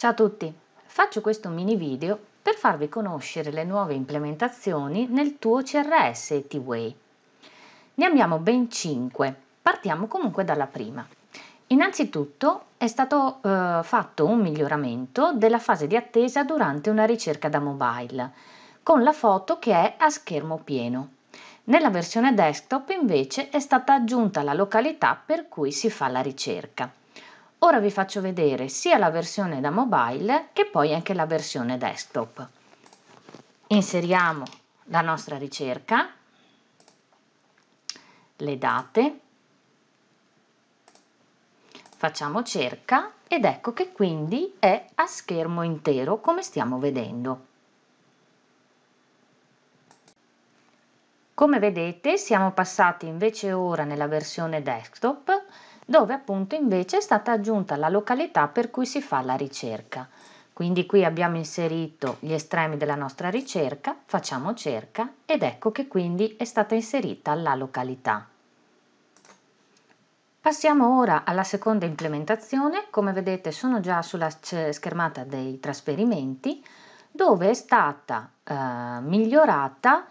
Ciao a tutti, faccio questo mini video per farvi conoscere le nuove implementazioni nel tuo CRS e T-Way. Ne abbiamo ben 5, partiamo comunque dalla prima. Innanzitutto è stato eh, fatto un miglioramento della fase di attesa durante una ricerca da mobile, con la foto che è a schermo pieno. Nella versione desktop invece è stata aggiunta la località per cui si fa la ricerca. Ora vi faccio vedere sia la versione da mobile che poi anche la versione desktop. Inseriamo la nostra ricerca, le date, facciamo cerca ed ecco che quindi è a schermo intero come stiamo vedendo. Come vedete siamo passati invece ora nella versione desktop dove appunto invece è stata aggiunta la località per cui si fa la ricerca. Quindi qui abbiamo inserito gli estremi della nostra ricerca, facciamo cerca ed ecco che quindi è stata inserita la località. Passiamo ora alla seconda implementazione, come vedete sono già sulla schermata dei trasferimenti, dove è stata eh, migliorata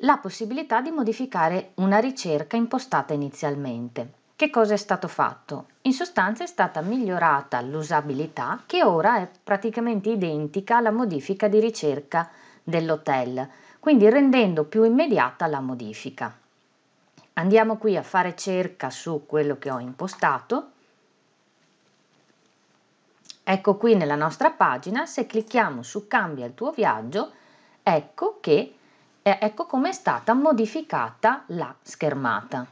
la possibilità di modificare una ricerca impostata inizialmente. Che cosa è stato fatto? In sostanza è stata migliorata l'usabilità che ora è praticamente identica alla modifica di ricerca dell'hotel, quindi rendendo più immediata la modifica. Andiamo qui a fare cerca su quello che ho impostato. Ecco qui nella nostra pagina, se clicchiamo su cambia il tuo viaggio, ecco, che, eh, ecco come è stata modificata la schermata.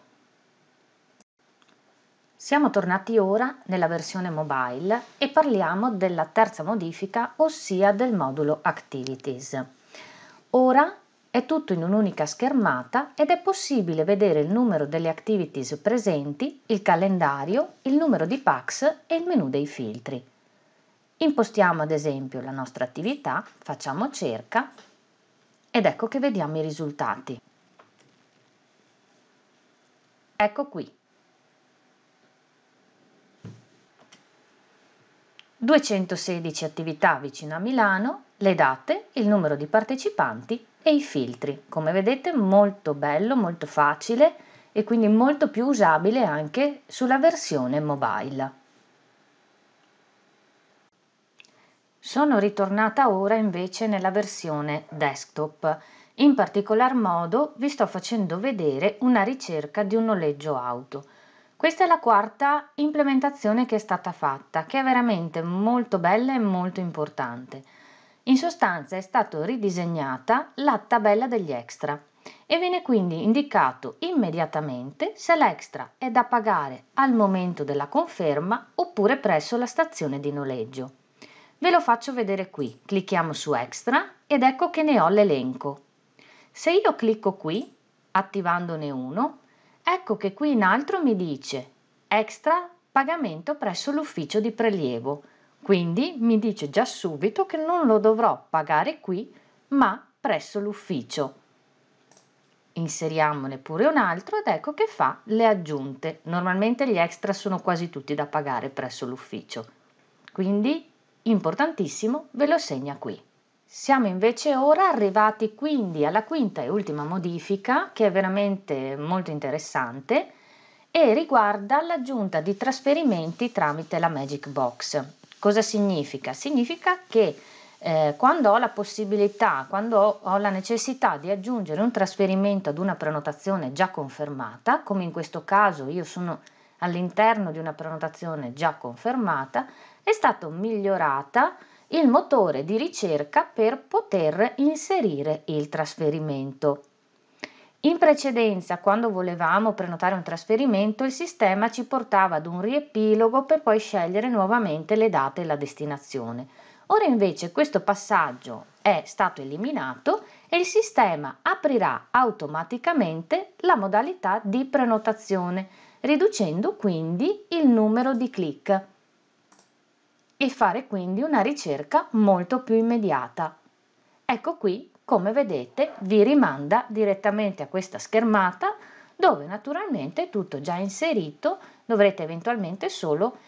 Siamo tornati ora nella versione mobile e parliamo della terza modifica, ossia del modulo Activities. Ora è tutto in un'unica schermata ed è possibile vedere il numero delle activities presenti, il calendario, il numero di packs e il menu dei filtri. Impostiamo ad esempio la nostra attività, facciamo cerca ed ecco che vediamo i risultati. Ecco qui, 216 attività vicino a Milano, le date, il numero di partecipanti e i filtri. Come vedete molto bello, molto facile e quindi molto più usabile anche sulla versione mobile. Sono ritornata ora invece nella versione desktop. In particolar modo vi sto facendo vedere una ricerca di un noleggio auto. Questa è la quarta implementazione che è stata fatta, che è veramente molto bella e molto importante. In sostanza è stata ridisegnata la tabella degli extra e viene quindi indicato immediatamente se l'extra è da pagare al momento della conferma oppure presso la stazione di noleggio. Ve lo faccio vedere qui, clicchiamo su extra ed ecco che ne ho l'elenco. Se io clicco qui, attivandone uno, Ecco che qui in altro mi dice extra pagamento presso l'ufficio di prelievo. Quindi mi dice già subito che non lo dovrò pagare qui, ma presso l'ufficio. Inseriamone pure un altro ed ecco che fa le aggiunte. Normalmente gli extra sono quasi tutti da pagare presso l'ufficio. Quindi, importantissimo, ve lo segna qui. Siamo invece ora arrivati quindi alla quinta e ultima modifica che è veramente molto interessante e riguarda l'aggiunta di trasferimenti tramite la Magic Box. Cosa significa? Significa che eh, quando ho la possibilità, quando ho, ho la necessità di aggiungere un trasferimento ad una prenotazione già confermata, come in questo caso io sono all'interno di una prenotazione già confermata, è stata migliorata il motore di ricerca per poter inserire il trasferimento. In precedenza, quando volevamo prenotare un trasferimento, il sistema ci portava ad un riepilogo per poi scegliere nuovamente le date e la destinazione. Ora invece questo passaggio è stato eliminato e il sistema aprirà automaticamente la modalità di prenotazione, riducendo quindi il numero di clic e fare quindi una ricerca molto più immediata. Ecco qui, come vedete, vi rimanda direttamente a questa schermata dove naturalmente è tutto già inserito, dovrete eventualmente solo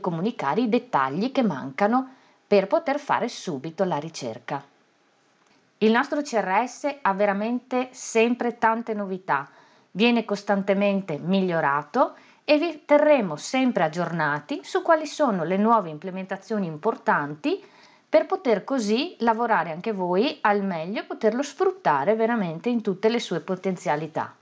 comunicare i dettagli che mancano per poter fare subito la ricerca. Il nostro CRS ha veramente sempre tante novità, viene costantemente migliorato e vi terremo sempre aggiornati su quali sono le nuove implementazioni importanti per poter così lavorare anche voi al meglio e poterlo sfruttare veramente in tutte le sue potenzialità.